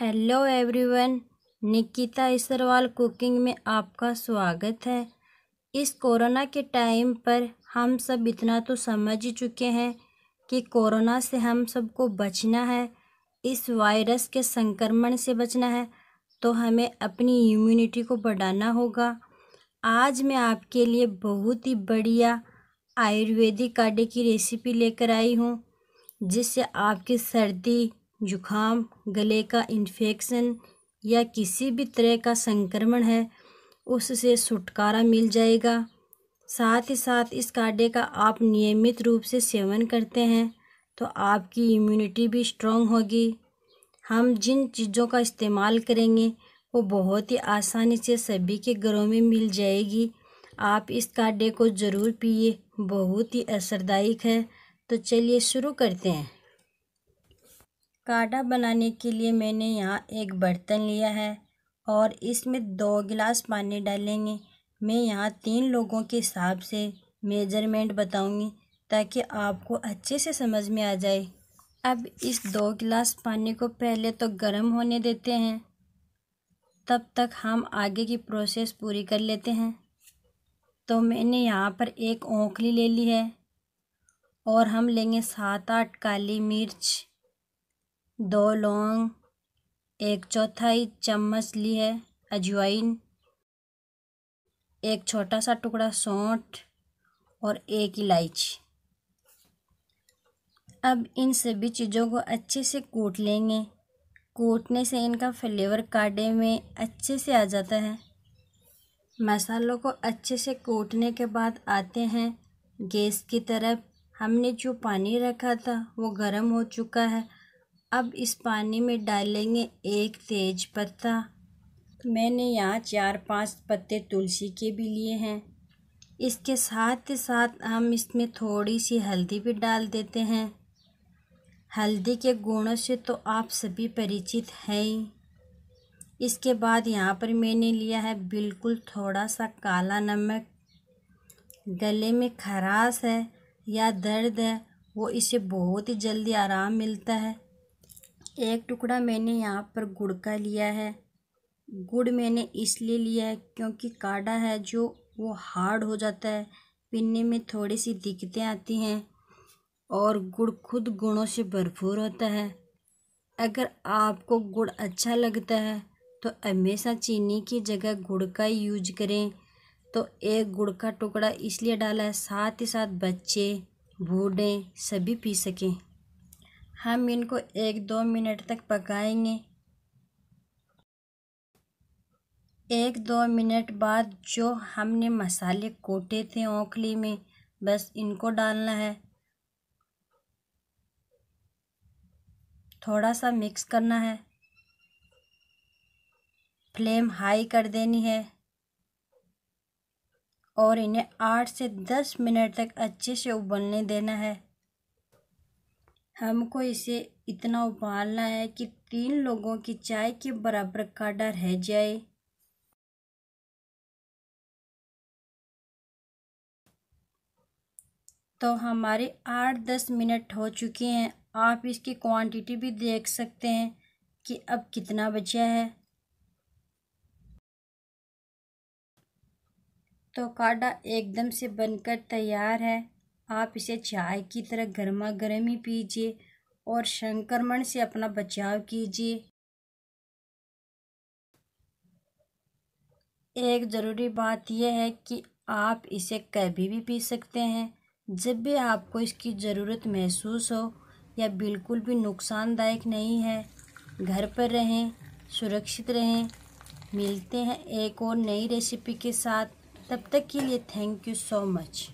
hello everyone Nikita Isarwal cooking में आपका स्वागत है इस कोरोना के टाइम पर हम सब इतना तो समझ ही चुके हैं कि कोरोना से हम सबको बचना है इस वायरस के संक्रमण से बचना है तो हमें अपनी इम्यूनिटी को बढ़ाना होगा आज मैं आपके लिए बहुत ही बढ़िया आयुर्वेदिक काढ़े की रेसिपी लेकर आई हूँ जिससे आपकी सर्दी जुखाम गले का इन्फेक्शन या किसी भी तरह का संक्रमण है उससे छुटकारा मिल जाएगा साथ ही साथ इस काढ़े का आप नियमित रूप से सेवन करते हैं तो आपकी इम्यूनिटी भी स्ट्रॉन्ग होगी हम जिन चीज़ों का इस्तेमाल करेंगे वो बहुत ही आसानी से सभी के घरों में मिल जाएगी आप इस काढ़े को ज़रूर पिए बहुत ही असरदायक है तो चलिए शुरू करते हैं काढ़ा बनाने के लिए मैंने यहाँ एक बर्तन लिया है और इसमें दो गिलास पानी डालेंगे मैं यहाँ तीन लोगों के हिसाब से मेजरमेंट बताऊँगी ताकि आपको अच्छे से समझ में आ जाए अब इस दो गिलास पानी को पहले तो गर्म होने देते हैं तब तक हम आगे की प्रोसेस पूरी कर लेते हैं तो मैंने यहाँ पर एक ओखली ले ली है और हम लेंगे सात आठ काली मिर्च दो लौंग एक चौथाई चम्मच ली है अजवाइन एक छोटा सा टुकड़ा सौंठ और एक इलायची अब इन सभी चीज़ों को अच्छे से कूट लेंगे कूटने से इनका फ्लेवर काढ़े में अच्छे से आ जाता है मसालों को अच्छे से कूटने के बाद आते हैं गैस की तरफ हमने जो पानी रखा था वो गर्म हो चुका है अब इस पानी में डालेंगे एक तेज पत्ता मैंने यहाँ चार पांच पत्ते तुलसी के भी लिए हैं इसके साथ ही साथ हम इसमें थोड़ी सी हल्दी भी डाल देते हैं हल्दी के गुणों से तो आप सभी परिचित हैं इसके बाद यहाँ पर मैंने लिया है बिल्कुल थोड़ा सा काला नमक गले में खराश है या दर्द है वो इसे बहुत ही जल्दी आराम मिलता है एक टुकड़ा मैंने यहाँ पर गुड़ का लिया है गुड़ मैंने इसलिए लिया है क्योंकि काढ़ा है जो वो हार्ड हो जाता है पीने में थोड़ी सी दिक्कतें आती हैं और गुड़ खुद गुणों से भरपूर होता है अगर आपको गुड़ अच्छा लगता है तो हमेशा चीनी की जगह गुड़ का ही यूज करें तो एक गुड़ का टुकड़ा इसलिए डाला है साथ ही साथ बच्चे बूढ़े सभी पी सकें हम इनको एक दो मिनट तक पकाएंगे एक दो मिनट बाद जो हमने मसाले कोटे थे ओखली में बस इनको डालना है थोड़ा सा मिक्स करना है फ्लेम हाई कर देनी है और इन्हें आठ से दस मिनट तक अच्छे से उबलने देना है हमको इसे इतना उबालना है कि तीन लोगों की चाय के बराबर गाढ़ा रह जाए तो हमारे आठ दस मिनट हो चुके हैं आप इसकी क्वांटिटी भी देख सकते हैं कि अब कितना बचा है तो काढ़ा एकदम से बनकर तैयार है आप इसे चाय की तरह गर्मा गर्म ही पीजिए और संक्रमण से अपना बचाव कीजिए एक ज़रूरी बात यह है कि आप इसे कभी भी पी सकते हैं जब भी आपको इसकी ज़रूरत महसूस हो या बिल्कुल भी नुकसानदायक नहीं है घर पर रहें सुरक्षित रहें मिलते हैं एक और नई रेसिपी के साथ तब तक के लिए थैंक यू सो मच